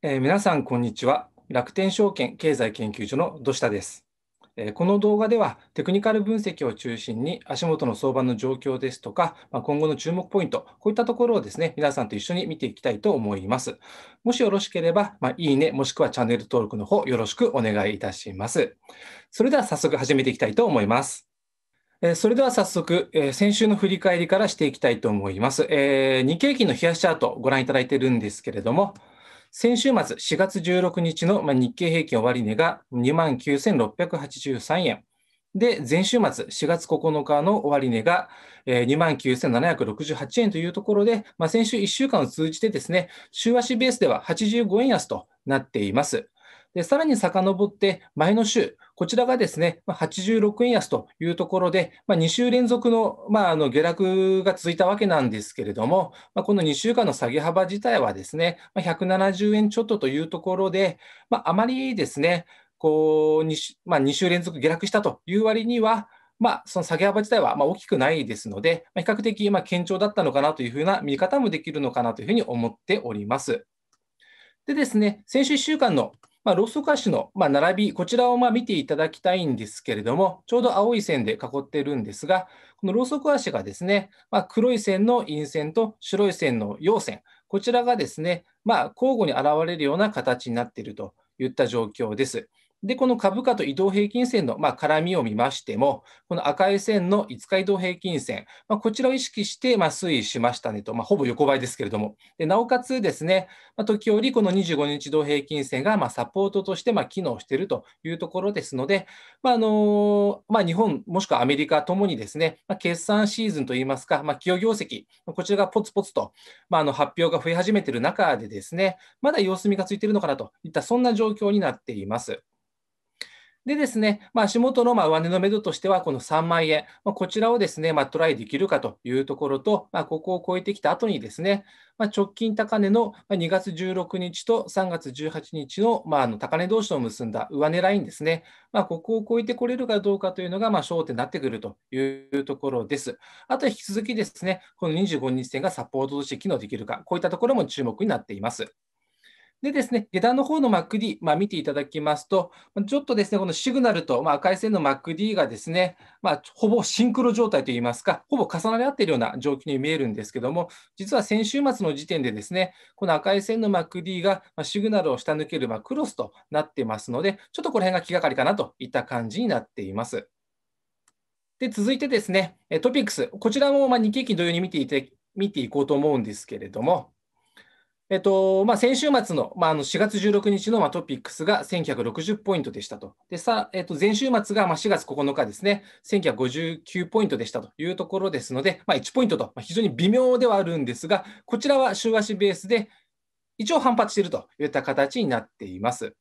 えー、皆さん、こんにちは。楽天証券経済研究所の土下です、えー。この動画では、テクニカル分析を中心に、足元の相場の状況ですとか、まあ、今後の注目ポイント、こういったところをですね、皆さんと一緒に見ていきたいと思います。もしよろしければ、まあ、いいね、もしくはチャンネル登録の方、よろしくお願いいたします。それでは早速始めていきたいと思います。それでは早速、先週の振り返りからしていきたいと思います。日経平均の冷やしチャートをご覧いただいているんですけれども、先週末4月16日の日経平均終値が2万9683円。で、前週末4月9日の終値が2万9768円というところで、まあ、先週1週間を通じてですね、週足ベースでは85円安となっています。でさらに遡って前の週、こちらがですね、86円安というところで、まあ、2週連続の,、まああの下落が続いたわけなんですけれども、まあ、この2週間の下げ幅自体はですね、まあ、170円ちょっとというところで、まあ、あまりですね、こう 2, まあ、2週連続下落したという割には、まあ、その下げ幅自体はまあ大きくないですので、まあ、比較的まあ堅調だったのかなというふうな見方もできるのかなというふうに思っております。でですね、先週1週間のまあ、ローソク足の、まあ、並び、こちらをま見ていただきたいんですけれども、ちょうど青い線で囲っているんですが、このローソク足がですね、まあ、黒い線の陰線と白い線の陽線、こちらがですね、ま交互に現れるような形になっているといった状況です。で、この株価と移動平均線の、まあ、絡みを見ましても、この赤い線の5日移動平均線、まあ、こちらを意識して、まあ、推移しましたねと、まあ、ほぼ横ばいですけれども、でなおかつですね、まあ、時折、この25日移動平均線が、まあ、サポートとして、まあ、機能しているというところですので、まああのまあ、日本、もしくはアメリカともにですね、まあ、決算シーズンといいますか、まあ、企業業績、こちらがポツポツと、まあ、あの発表が増え始めている中でですね、まだ様子見がついているのかなといった、そんな状況になっています。でですね、まあ、足元のま上値のめどとしては、この3万円、まあ、こちらをですね、まあ、トライできるかというところと、まここを超えてきた後にですね、ま直近高値の2月16日と3月18日の,、まあの高値同士を結んだ上値ラインですね、まここを超えてこれるかどうかというのがま焦点になってくるというところです。あと引き続きですね、この25日線がサポートとして機能できるか、こういったところも注目になっています。でですね、下段の方の MacD、まあ、見ていただきますと、ちょっとですね、このシグナルと、まあ、赤い線の MacD がですね、まあ、ほぼシンクロ状態といいますか、ほぼ重なり合っているような状況に見えるんですけども、実は先週末の時点でですね、この赤い線の MacD がシグナルを下抜ける、まクロスとなってますので、ちょっとこの辺が気がかりかなといった感じになっています。で続いてですね、トピックス、こちらもまあ日経平均同様に見ていて見ていこうと思うんですけれども、えっとまあ、先週末の,、まあ、あの4月16日の、まあ、トピックスが1960ポイントでしたと。でさえっと、前週末が、まあ、4月9日ですね、1959ポイントでしたというところですので、まあ、1ポイントと、まあ、非常に微妙ではあるんですが、こちらは週足ベースで一応反発しているといった形になっています。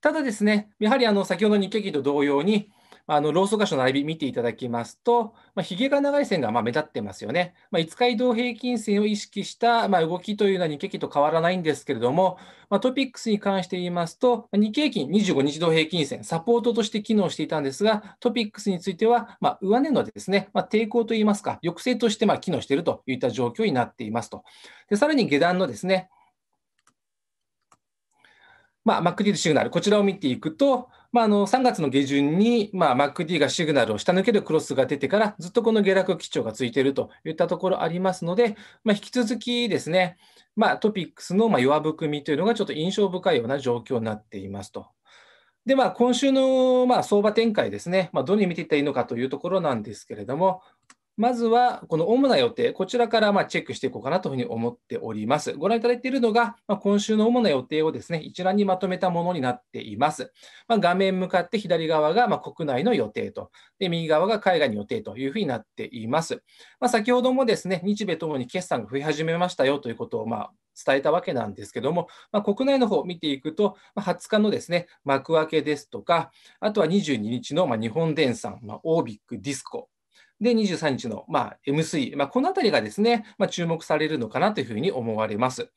ただですね、やはりあの先ほどの日経期と同様に、あのローソク足の並び見ていただきますと、まあ、ヒゲが長い線がま目立ってますよね。まあ、5日移動平均線を意識したま動きというのは日経平均と変わらないんですけれども、まあ、トピックスに関して言いますと、日経平均25日移動平均線、サポートとして機能していたんですが、トピックスについては、ま上値のですね、ま抵抗といいますか、抑制としてま機能しているといった状況になっていますと。でさらに下段のですね、まあ、マックディルシグナル、こちらを見ていくと、まあ、あの3月の下旬に、まあ、MacD がシグナルを下抜けるクロスが出てから、ずっとこの下落基調がついているといったところありますので、まあ、引き続きですね、まあ、トピックスのまあ弱含みというのがちょっと印象深いような状況になっていますと。で、まあ、今週のまあ相場展開ですね、まあ、どうに見ていったらいいのかというところなんですけれども、まずはこの主な予定、こちらからまチェックしていこうかなというふに思っております。ご覧いただいているのが、ま今週の主な予定をですね、一覧にまとめたものになっています。まあ、画面向かって左側がま国内の予定とで、右側が海外の予定というふうになっています。まあ、先ほどもですね、日米ともに決算が増え始めましたよということをまあ伝えたわけなんですけども、まあ、国内の方を見ていくと、ま20日のですね幕開けですとか、あとは22日のま日本電産、まあ、オービックディスコで、23日の、まあ、m 3まあ、このあたりがですね、まあ、注目されるのかなというふうに思われます。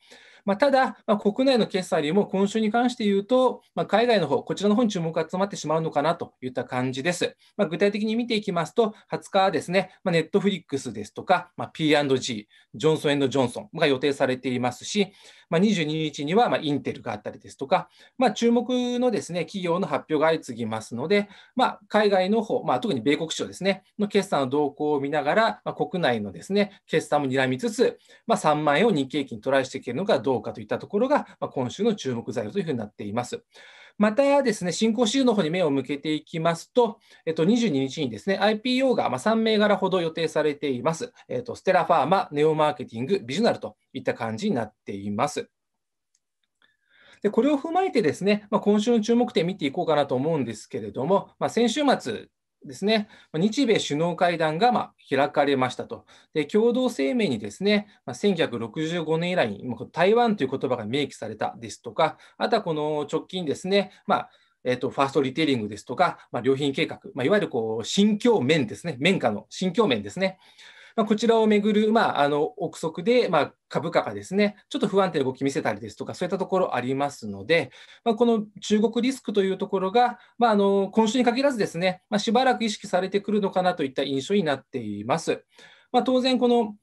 まあ、ただ、まあ、国内の決済よりも今週に関して言うと、まあ、海外の方、こちらの方に注目が集まってしまうのかなといった感じです。まあ、具体的に見ていきますと、20日ですね、まネットフリックスですとか、まあ、P&G、ジョンソンジョンソンが予定されていますし、まあ、22日にはまインテルがあったりですとか、まあ、注目のですね企業の発表が相次ぎますので、まあ、海外の方、ま特に米国市ですねの決算の動向を見ながら、ま国内のですね決算も睨みつつ、ま3万円を日経平均トライしていけるのかどうかといったところが、ま今週の注目材料というふうになっています。またですね、新興市場の方に目を向けていきますと、えっと、22日にですね、IPO がま3銘柄ほど予定されています。えっと、ステラファーマ、ネオマーケティング、ビジュナルといった感じになっています。でこれを踏まえてですね、まあ、今週の注目点見ていこうかなと思うんですけれども、まあ、先週末ですね、日米首脳会談がまあ開かれましたと。で共同声明にですね、まあ、1965年以来に台湾という言葉が明記されたですとか、あとはこの直近ですね、まあえーと、とファーストリテイリングですとか、まあ、良品計画、まあ、いわゆるこう新疆面ですね、綿花の新疆面ですね、まあ、こちらをめぐる、まあ、あの憶測で、まあ、株価がですね、ちょっと不安定な動き見せたりですとか、そういったところありますので、まあ、この中国リスクというところが、まあ、あの今週に限らずですね、まあ、しばらく意識されてくるのかなといった印象になっています。まあ、当然、この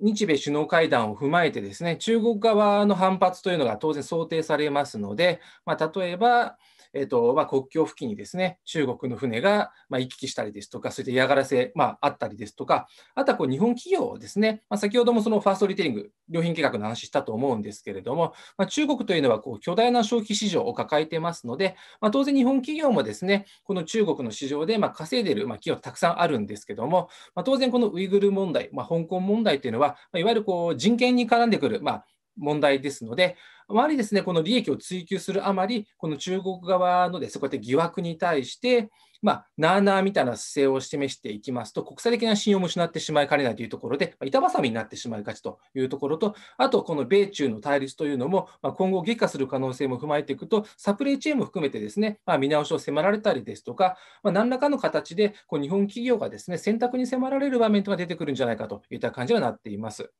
日米首脳会談を踏まえてですね、中国側の反発というのが当然想定されますので、まあ、例えば、えっとまあ、国境付近にですね中国の船が、まあ、行き来したりですとか、そういった嫌がらせ、まあ、あったりですとか、あとはこう日本企業ですね、まあ、先ほどもそのファーストリテイリング、良品計画の話したと思うんですけれども、まあ、中国というのはこう巨大な消費市場を抱えてますので、まあ、当然、日本企業もですねこの中国の市場でまあ稼いでいる、まあ、企業たくさんあるんですけども、まあ、当然、このウイグル問題、まあ、香港問題というのは、まあ、いわゆるこう人権に絡んでくる、まあ、問題ですので、あまりですね、この利益を追求するあまり、この中国側のです、こうやって疑惑に対して、まあ、なあなあみたいな姿勢を示していきますと、国際的な信用も失ってしまいかねないというところで、板挟みになってしまいがちというところと、あと、この米中の対立というのも、まあ、今後、激化する可能性も踏まえていくと、サプレイチェーンも含めてですね、まあ、見直しを迫られたりですとか、まあ、何らかの形でこう日本企業がですね選択に迫られる場面とが出てくるんじゃないかといった感じはなっています。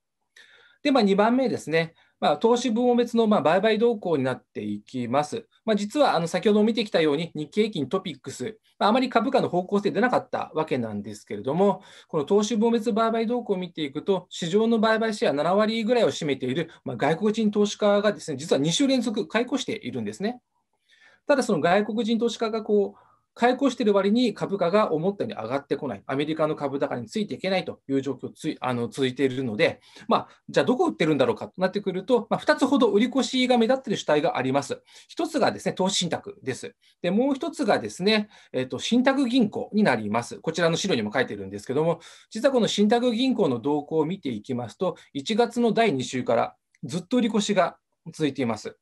で、まあ、2番目ですね、まあ、投資分を別のまあ売買動向になっていきます。まあ、実はあの先ほども見てきたように、日経平均トピックス、まあ、あまり株価の方向性出なかったわけなんですけれども、この投資分別売買動向を見ていくと、市場の売買シェア7割ぐらいを占めている、まあ、外国人投資家がですね実は2週連続、解雇しているんですね。ただ、その外国人投資家がこう買い越している割に株価が思ったように上がってこない、アメリカの株高についていけないという状況つあの続いているので、まあ、じゃあどこ売ってるんだろうかとなってくると、まあ、2つほど売り越しが目立っている主体があります。1つがですね投資信託です。でもう1つがですね、えーと、と信託銀行になります。こちらの資料にも書いてるんですけども、実はこの信託銀行の動向を見ていきますと、1月の第2週からずっと売り越しが続いています。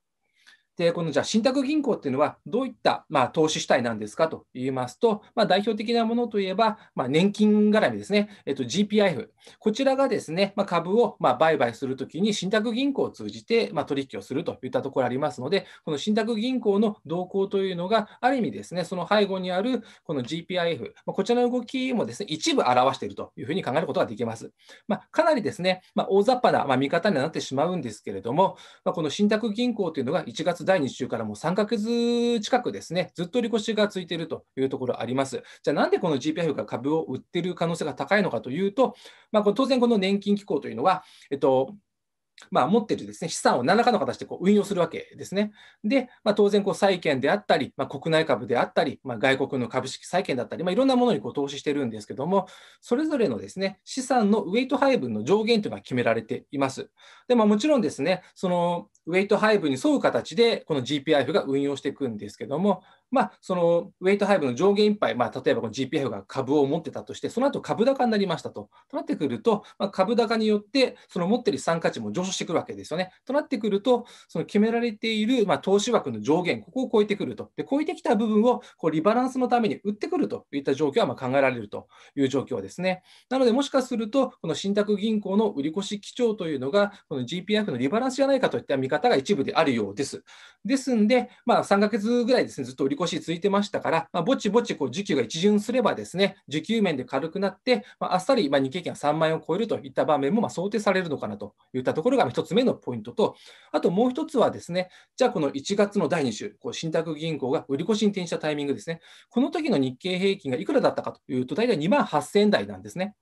で、このじゃあ、信託銀行っていうのは、どういった、まあ、投資主体なんですかと言いますと、まあ、代表的なものといえば、まあ、年金絡みですね、えっと、GPIF、こちらがですね、まあ、株をまあ売買するときに、信託銀行を通じてまあ取引をするといったところありますので、この信託銀行の動向というのが、ある意味ですね、その背後にあるこの GPIF、まあ、こちらの動きもですね、一部表しているというふうに考えることができます。まあ、かなりですね、まあ、大雑把な、まあ、見方にはなってしまうんですけれども、まあ、この信託銀行というのが1月第2週からもう3ヶ月近くですね、ずっと利越がついているというところあります。じゃあなんでこの GPIF が株を売ってる可能性が高いのかというと、まあ、当然この年金機構というのは、えっと、まあ、持ってるですね資産を何らかの形でこう運用するわけですね。で、まあ、当然こう債券であったり、まあ、国内株であったり、まあ、外国の株式債券だったり、まあ、いろんなものにこう投資してるんですけども、それぞれのですね資産のウェイト配分の上限というのが決められています。でまあ、もちろんですねそのウェイト配分に沿う形で、この GPIF が運用していくんですけども、まあ、そのウェイトハイブの上限いっぱい、まあ、例えばこの GPF が株を持ってたとして、その後株高になりましたと。となってくると、まあ、株高によって、その持っている資産価値も上昇してくるわけですよね。となってくると、その決められている、まあ、投資枠の上限、ここを超えてくると。で超えてきた部分をこうリバランスのために売ってくるといった状況はま考えられるという状況ですね。なので、もしかすると、この信託銀行の売り越し基調というのが、この GPF のリバランスじゃないかといった見方が一部であるようです。ですんで、まあ、3ヶ月ぐらいですね、ずっと売り越し続いてましたから、まあ、ぼちぼちこう需給が一巡すればですね、需給面で軽くなって、まあ、あっさりま日経平均が3万円を超えるといった場面もまあ想定されるのかなといったところが1つ目のポイントと、あともう1つはですね、じゃあこの1月の第2週、こう信託銀行が売り越しに転したタイミングですね、この時の日経平均がいくらだったかというと、大体2万8000円台なんですね。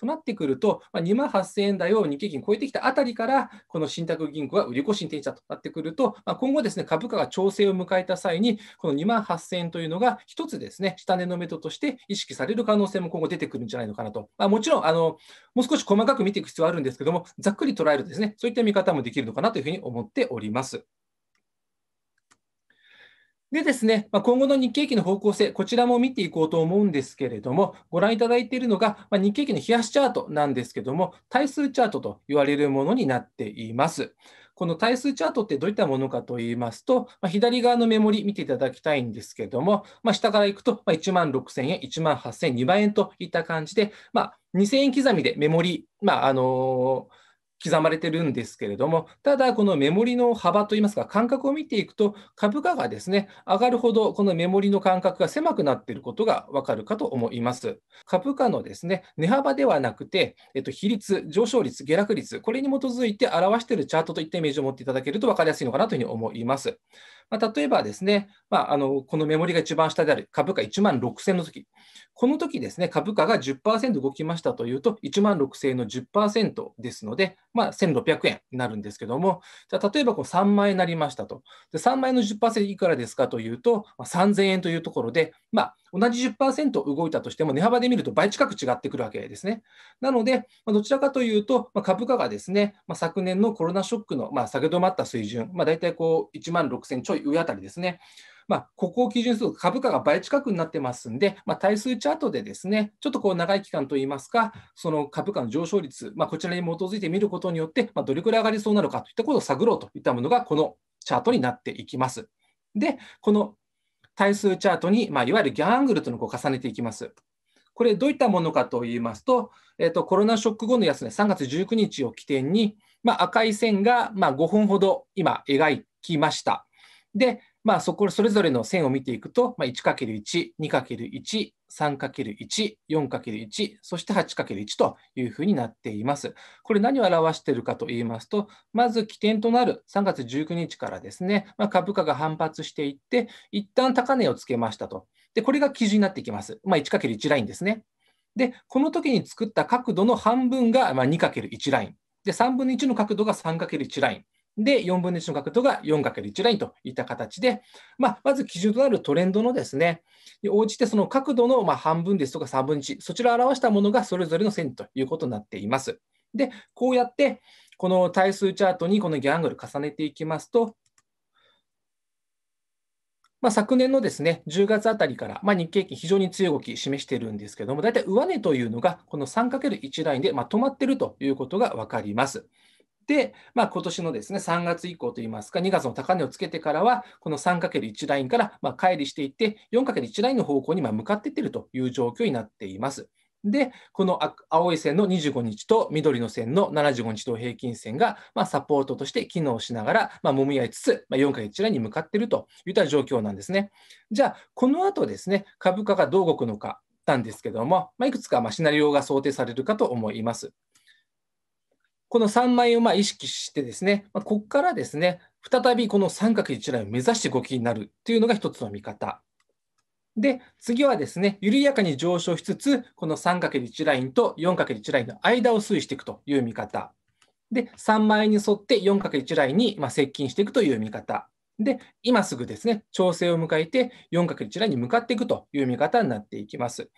となってくると、まあ、2万8000円台を日経金超えてきたあたりから、この信託銀行は売り越しに転じたとなってくると、まあ、今後ですね、株価が調整を迎えた際に、この2万8000円というのが一つですね、下値の目処として意識される可能性も今後出てくるんじゃないのかなと。まあ、もちろんあの、もう少し細かく見ていく必要はあるんですけども、ざっくり捉えるですね、そういった見方もできるのかなというふうに思っております。でですね、まあ、今後の日経期の方向性、こちらも見ていこうと思うんですけれども、ご覧いただいているのが、まあ、日経期の冷やしチャートなんですけども、対数チャートと言われるものになっています。この対数チャートってどういったものかといいますと、まあ、左側のメモリ見ていただきたいんですけども、まあ、下からいくと、1万6000円、1万8000円、2万円といった感じで、まあ、2000円刻みでメモリ、まああのー刻まれてるんですけれども、ただ、このメモリの幅といいますか、間隔を見ていくと、株価がですね、上がるほど、このメモリの間隔が狭くなっていることがわかるかと思います。株価のですね、値幅ではなくて、えっと、比率、上昇率、下落率、これに基づいて表しているチャートといったイメージを持っていただけると分かりやすいのかなというふうに思います。まあ、例えばですね、まあ、あのこのメモリが一番下である株価1万6000の時この時ですね、株価が10%動きましたというと、1万6000円の10%ですので、まあ、1600円になるんですけども、じゃ例えばこう3万円になりましたと。で3万円の10%いくらですかというと、まあ、3000円というところで、まあ、同じ10%動いたとしても、値幅で見ると倍近く違ってくるわけですね。なので、まあ、どちらかというと、まあ、株価がですね、まあ、昨年のコロナショックの、まあ、下げ止まった水準、まあ、大体こう1万6000ちょい上あたりですね。まあ、ここを基準すると株価が倍近くになってますんで、まあ、対数チャートでですね、ちょっとこう長い期間といいますか、その株価の上昇率、まあ、こちらに基づいて見ることによって、まどれくらい上がりそうなのかといったことを探ろうといったものが、このチャートになっていきます。で、この対数チャートに、まいわゆるギャンアングルというのを重ねていきます。これ、どういったものかといいますと、えっとコロナショック後の安値、3月19日を起点に、ま赤い線が、ま5本ほど今、描きました。で、まあ、そこ、それぞれの線を見ていくと、まあ、1×1、2×1、3×1、4×1、そして 8×1 というふうになっています。これ何を表しているかと言いますと、まず起点となる3月19日からですね、まあ、株価が反発していって、一旦高値をつけましたと。で、これが基準になっていきます。まあ、1×1 ラインですね。で、この時に作った角度の半分が、2×1 ライン。で、3分の1の角度が 3×1 ライン。で、4分の1の角度が 4×1 ラインといった形で、まあ、まず基準となるトレンドのですね、応じてその角度のま半分ですとか3分の1、そちらを表したものがそれぞれの線ということになっています。で、こうやって、この対数チャートにこのギャングル重ねていきますと、まあ、昨年のですね、10月あたりから、まあ、日経平均非常に強い動き示しているんですけども、大体上値というのがこの 3×1 ラインでま止まっているということが分かります。で、まあ、今年のですね3月以降といいますか、2月の高値をつけてからは、この 3×1 ラインからまあ乖離していって、4×1 ラインの方向にま向かっていってるという状況になっています。で、この青い線の25日と緑の線の75日と平均線が、まあ、サポートとして機能しながら、まあ、揉み合いつつ、まあ、4回一覧に向かっているといった状況なんですね。じゃあ、この後ですね、株価がどう動くのかなんですけども、まあ、いくつかまあシナリオが想定されるかと思います。この3枚をまあ意識してですね、まあ、ここからですね、再びこの 3×1 ラインを目指して動きになるというのが一つの見方。で、次はですね、緩やかに上昇しつつ、この 3×1 ラインと 4×1 ラインの間を推移していくという見方。で、3枚に沿って 4×1 ラインにま接近していくという見方。で、今すぐですね、調整を迎えて 4×1 ラインに向かっていくという見方になっていきます。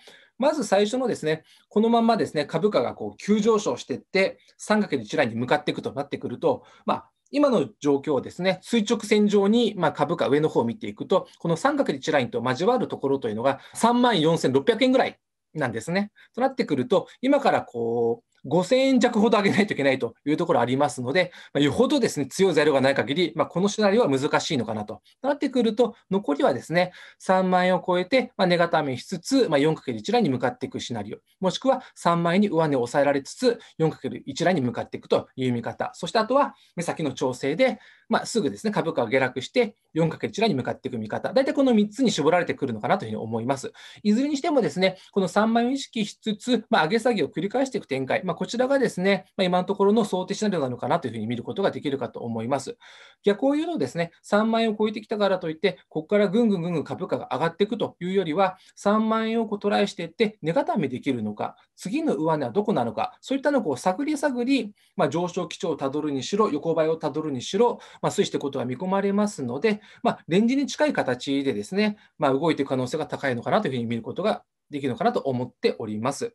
まず最初のですね、このままですね、株価がこう急上昇していって、三角で一覧に向かっていくとなってくると、まあ、今の状況をですね、垂直線上に、ま株価上の方を見ていくと、この三角一ラインと交わるところというのが3万4600円ぐらいなんですね。となってくると、今からこう、5000円弱ほど上げないといけないというところありますので、まあ、よほどですね、強い材料がない限り、まあ、このシナリオは難しいのかなとなってくると、残りはですね、3万円を超えて、まあ、値固めしつつ、まあ、4×1 ラインに向かっていくシナリオ、もしくは3万円に上値を抑えられつつ、4×1 ラインに向かっていくという見方、そしてあとは目先の調整で、まあ、すぐですね、株価が下落して、4×1 に向かっていく見方、大体この3つに絞られてくるのかなというふうに思います。いずれにしてもですね、この3万円を意識しつつ、まあ、上げ下げを繰り返していく展開、まあ、こちらがですね、まあ、今のところの想定シナリオなのかなというふうに見ることができるかと思います。逆を言うとですね、3万円を超えてきたからといって、ここからぐんぐんぐんぐん株価が上がっていくというよりは、3万円をこうトライしていって、値固めできるのか、次の上値はどこなのか、そういったのをこう探り探り、まあ、上昇基調をたどるにしろ、横ばいをたどるにしろ、ま推移していくことは見込まれますので、まレンジに近い形でですね、ま動いていく可能性が高いのかなというふうに見ることができるのかなと思っております。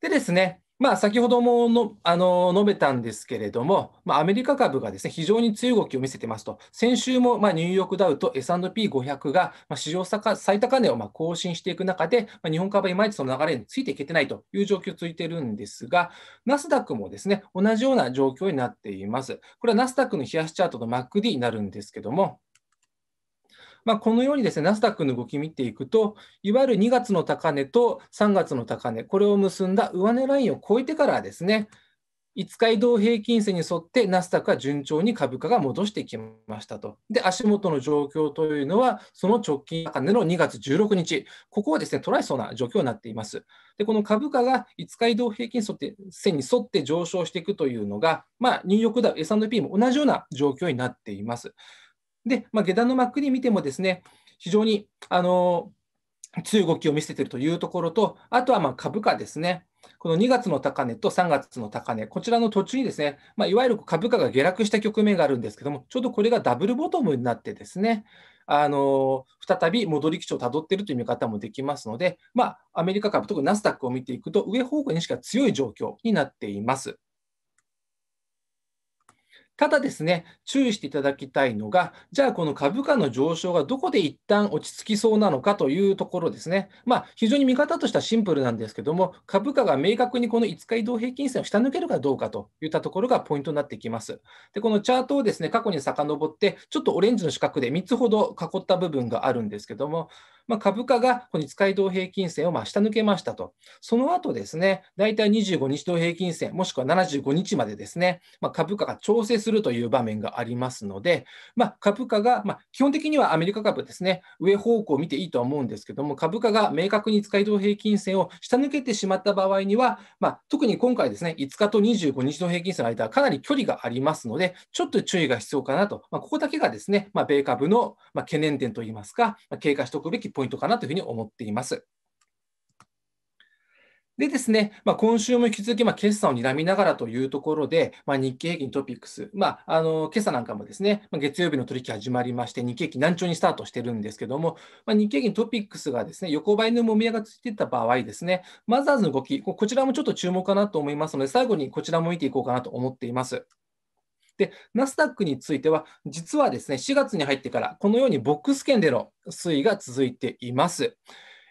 でですね、まあ、先ほどものあの述べたんですけれども、まあ、アメリカ株がですね非常に強い動きを見せてますと、先週もまあニューヨークダウと S&P500 がまあ史上最高値をまあ更新していく中で、まあ、日本株はいまいちその流れについていけてないという状況続いているんですが、ナスダックもですね同じような状況になっています。これはナスダックの冷やしチャートの MACD になるんですけども、まあ、このようにですね、ナスダックの動き見ていくと、いわゆる2月の高値と3月の高値、これを結んだ上値ラインを超えてからですね、5日移動平均線に沿ってナスダックは順調に株価が戻してきましたと。で、足元の状況というのは、その直近高値の2月16日、ここはですね、捉えそうな状況になっています。で、この株価が5日移動平均線に沿って上昇していくというのが、まあ、ニューヨークダウ、S&P も同じような状況になっています。で、まあ、下段のマックに見てもですね、非常にあの強い動きを見せているというところと、あとはま株価ですね。この2月の高値と3月の高値、こちらの途中にですね、まあ、いわゆる株価が下落した局面があるんですけども、ちょうどこれがダブルボトムになってですね、あの再び戻り基調をたどっているという見方もできますので、まあ、アメリカ株、特にナスダックを見ていくと、上方向にしか強い状況になっています。ただですね、注意していただきたいのが、じゃあこの株価の上昇がどこで一旦落ち着きそうなのかというところですね。まあ、非常に見方としてはシンプルなんですけども、株価が明確にこの5日移動平均線を下抜けるかどうかといったところがポイントになってきます。で、このチャートをですね、過去に遡って、ちょっとオレンジの四角で3つほど囲った部分があるんですけども、まあ、株価がこの5日移動平均線をま下抜けましたと。その後ですね、大体25日移動平均線、もしくは75日までですね、まあ、株価が調整するるという場面がありますので、まあ、株価が、まあ、基本的にはアメリカ株ですね、上方向を見ていいとは思うんですけども、株価が明確に使い道平均線を下抜けてしまった場合には、まあ、特に今回ですね、5日と25日の平均線の間、はかなり距離がありますので、ちょっと注意が必要かなと、まあ、ここだけがですね、まあ、米株の懸念点といいますか、経過しておくべきポイントかなというふうに思っています。でですね、まあ、今週も引き続き、まあ、決算を睨みながらというところで、まあ、日経平均トピックス、まあ、あの今朝なんかもですね、まあ、月曜日の取引始まりまして、日経平均難聴にスタートしてるんですけども、まあ、日経平均トピックスがですね横ばいのもみ合いがついてた場合ですね、マザーズの動き、こちらもちょっと注目かなと思いますので、最後にこちらも見ていこうかなと思っています。で、ナスダックについては、実はですね4月に入ってから、このようにボックス圏での推移が続いています。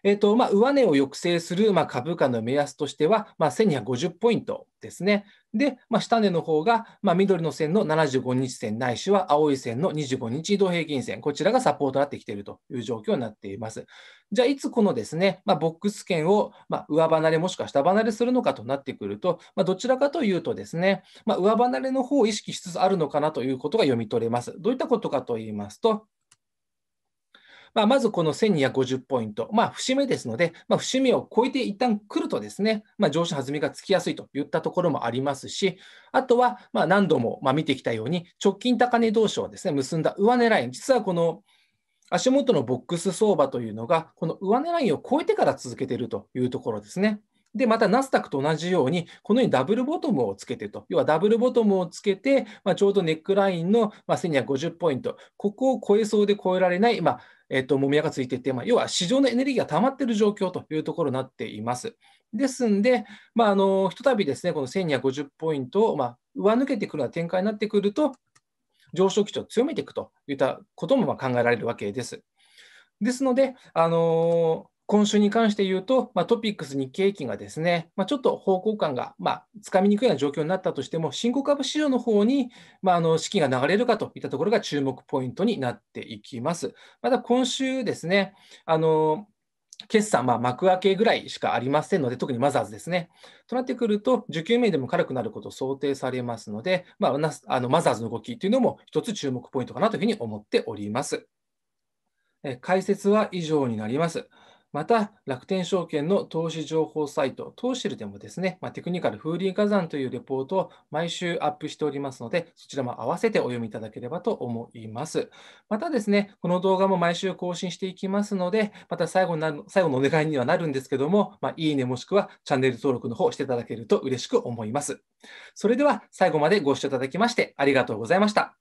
えーとまあ、上値を抑制する、まあ、株価の目安としては、まあ、1250ポイントですね。で、まあ、下値の方が、まあ、緑の線の75日線ないしは青い線の25日移動平均線、こちらがサポートになってきているという状況になっています。じゃあ、いつこのですね、まあ、ボックス圏を、まあ、上離れもしくは下離れするのかとなってくると、まあ、どちらかというとですね、まあ、上離れの方を意識しつつあるのかなということが読み取れます。どういったことかと言いますと、まあ、まずこの1250ポイント、まあ、節目ですので、まあ、節目を超えて一旦来るとですね、まあ、上昇弾みがつきやすいといったところもありますし、あとはま何度もま見てきたように、直近高値同士をですね結んだ上値ライン、実はこの足元のボックス相場というのが、この上値ラインを超えてから続けているというところですね。で、またナスダックと同じように、このようにダブルボトムをつけてと、要はダブルボトムをつけて、まあ、ちょうどネックラインの、1250ポイント、ここを超えそうで超えられない、まあ、えっと、もみあがついていて、まあ、要は市場のエネルギーが溜まっている状況というところになっています。ですんで、まあ、あのひとたびですね、この1250ポイントを、まあ、上抜けてくるような展開になってくると、上昇基調を強めていくといったこともまあ考えられるわけです。ですので、あの今週に関して言うと、まあ、トピックス日経平均がですね、まあ、ちょっと方向感が、まあ、つかみにくいような状況になったとしても、新興株市場の方に、まあ、あの資金が流れるかといったところが注目ポイントになっていきます。また今週ですね、あの決算、まあ、幕開けぐらいしかありませんので、特にマザーズですね。となってくると、受給名でも軽くなることを想定されますので、まあ、あのマザーズの動きというのも一つ注目ポイントかなというふうに思っております。え解説は以上になります。また、楽天証券の投資情報サイト、投資ルでもですね、まあ、テクニカル風林火山というレポートを毎週アップしておりますので、そちらも合わせてお読みいただければと思います。またですね、この動画も毎週更新していきますので、また最後になる最後のお願いにはなるんですけども、まあ、いいねもしくはチャンネル登録の方していただけると嬉しく思います。それでは最後までご視聴いただきましてありがとうございました。